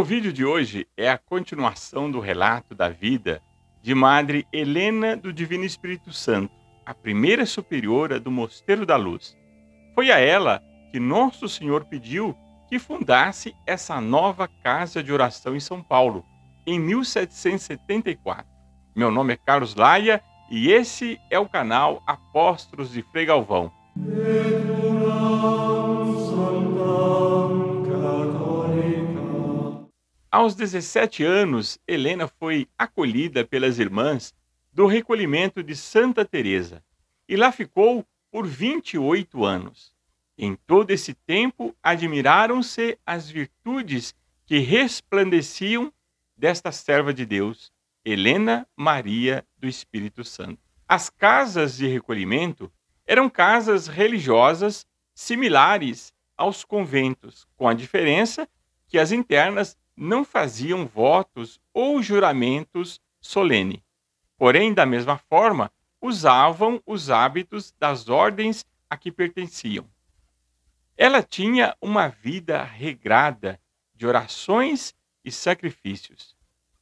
O vídeo de hoje é a continuação do relato da vida de Madre Helena do Divino Espírito Santo, a primeira superiora do Mosteiro da Luz. Foi a ela que Nosso Senhor pediu que fundasse essa nova casa de oração em São Paulo, em 1774. Meu nome é Carlos Laia e esse é o canal Apóstolos de Frei Galvão. Aos 17 anos, Helena foi acolhida pelas irmãs do recolhimento de Santa Teresa e lá ficou por 28 anos. Em todo esse tempo, admiraram-se as virtudes que resplandeciam desta serva de Deus, Helena Maria do Espírito Santo. As casas de recolhimento eram casas religiosas similares aos conventos, com a diferença que as internas não faziam votos ou juramentos solene. Porém, da mesma forma, usavam os hábitos das ordens a que pertenciam. Ela tinha uma vida regrada de orações e sacrifícios.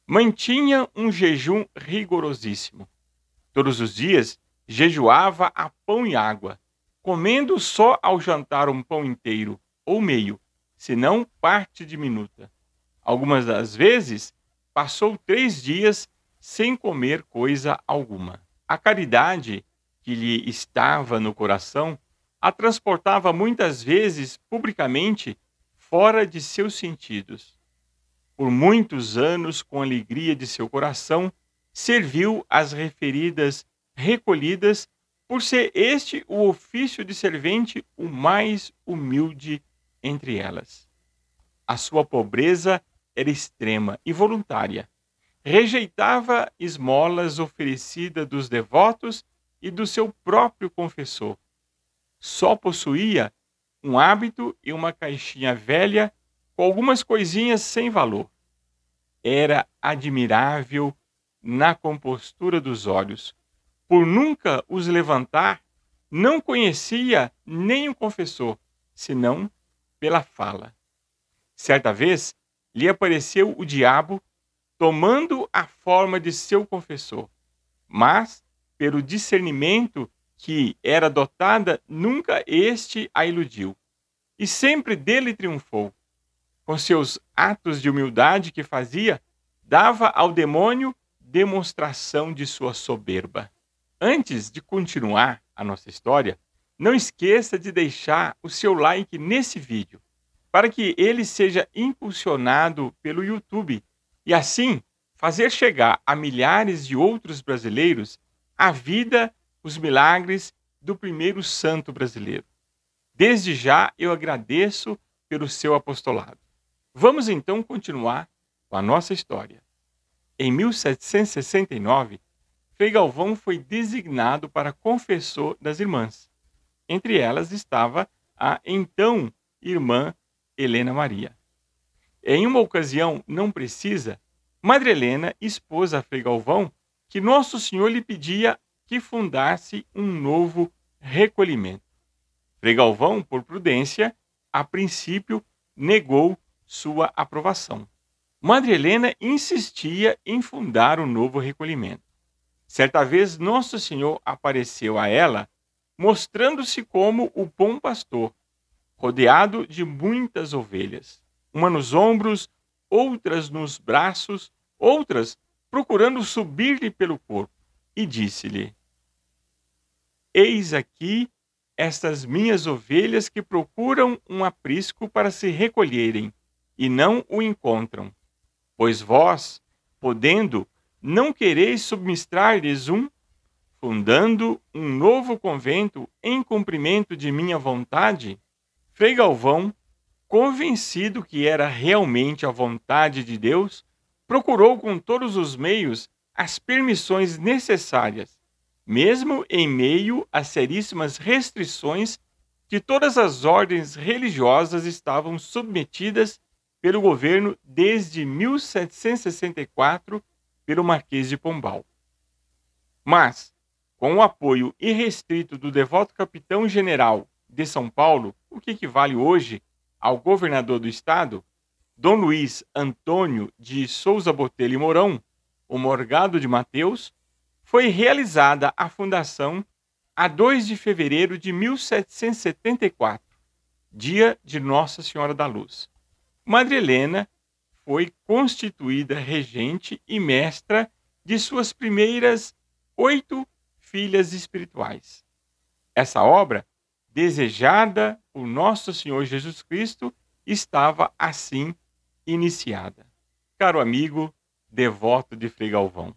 Mantinha um jejum rigorosíssimo. Todos os dias jejuava a pão e água, comendo só ao jantar um pão inteiro ou meio, senão parte diminuta. Algumas das vezes, passou três dias sem comer coisa alguma. A caridade que lhe estava no coração a transportava muitas vezes publicamente fora de seus sentidos. Por muitos anos, com a alegria de seu coração, serviu as referidas recolhidas, por ser este o ofício de servente o mais humilde entre elas. A sua pobreza era extrema e voluntária. Rejeitava esmolas oferecidas dos devotos e do seu próprio confessor. Só possuía um hábito e uma caixinha velha com algumas coisinhas sem valor. Era admirável na compostura dos olhos. Por nunca os levantar, não conhecia nem o confessor, senão pela fala. Certa vez, lhe apareceu o diabo, tomando a forma de seu confessor, mas, pelo discernimento que era dotada, nunca este a iludiu, e sempre dele triunfou. Com seus atos de humildade que fazia, dava ao demônio demonstração de sua soberba. Antes de continuar a nossa história, não esqueça de deixar o seu like nesse vídeo para que ele seja impulsionado pelo YouTube e assim fazer chegar a milhares de outros brasileiros a vida, os milagres do primeiro santo brasileiro. Desde já eu agradeço pelo seu apostolado. Vamos então continuar com a nossa história. Em 1769, Frei Galvão foi designado para confessor das irmãs. Entre elas estava a então irmã Helena Maria. Em uma ocasião, não precisa, Madre Helena expôs a Frei Galvão que Nosso Senhor lhe pedia que fundasse um novo recolhimento. Frei Galvão, por prudência, a princípio negou sua aprovação. Madre Helena insistia em fundar o um novo recolhimento. Certa vez, Nosso Senhor apareceu a ela, mostrando-se como o bom pastor, rodeado de muitas ovelhas, uma nos ombros, outras nos braços, outras procurando subir-lhe pelo corpo, e disse-lhe: Eis aqui estas minhas ovelhas que procuram um aprisco para se recolherem, e não o encontram. Pois vós, podendo, não quereis subministrar-lhes um, fundando um novo convento em cumprimento de minha vontade? Frei Galvão, convencido que era realmente a vontade de Deus, procurou com todos os meios as permissões necessárias, mesmo em meio a seríssimas restrições que todas as ordens religiosas estavam submetidas pelo governo desde 1764 pelo Marquês de Pombal. Mas, com o apoio irrestrito do devoto capitão-general de São Paulo, o que equivale hoje ao governador do estado, Dom Luiz Antônio de Souza Botelho Mourão, o Morgado de Mateus, foi realizada a fundação a 2 de fevereiro de 1774, dia de Nossa Senhora da Luz. Madre Helena foi constituída regente e mestra de suas primeiras oito filhas espirituais. Essa obra desejada por nosso Senhor Jesus Cristo estava assim iniciada. Caro amigo, devoto de Frei Galvão,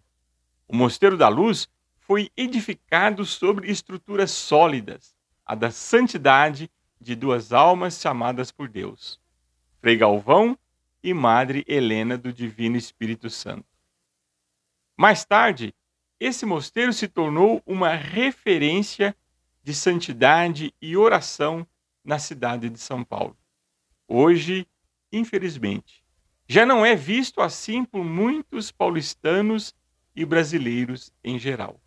o Mosteiro da Luz foi edificado sobre estruturas sólidas, a da santidade de duas almas chamadas por Deus, Frei Galvão e Madre Helena do Divino Espírito Santo. Mais tarde, esse mosteiro se tornou uma referência de santidade e oração na cidade de São Paulo. Hoje, infelizmente, já não é visto assim por muitos paulistanos e brasileiros em geral.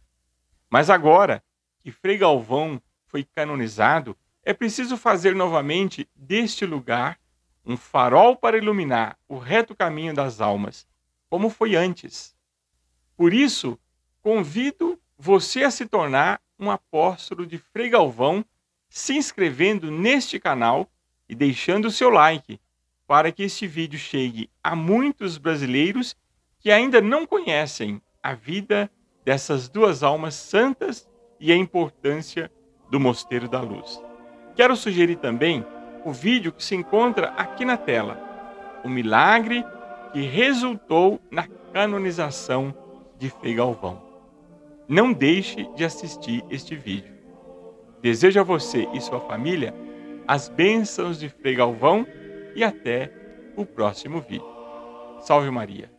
Mas agora que Frei Galvão foi canonizado, é preciso fazer novamente deste lugar um farol para iluminar o reto caminho das almas, como foi antes. Por isso, convido você a se tornar um apóstolo de Frei Galvão se inscrevendo neste canal e deixando o seu like para que este vídeo chegue a muitos brasileiros que ainda não conhecem a vida dessas duas almas santas e a importância do Mosteiro da Luz. Quero sugerir também o vídeo que se encontra aqui na tela, o milagre que resultou na canonização de Frei Galvão. Não deixe de assistir este vídeo. Desejo a você e sua família as bênçãos de Frei Galvão e até o próximo vídeo. Salve Maria!